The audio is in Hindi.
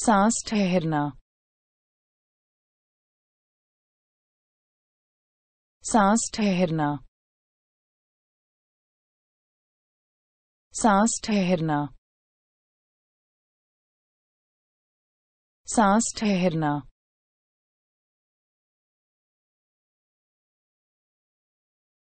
सांस ठहरना सांस ठहरना सांस ठहरना सांस ठहरना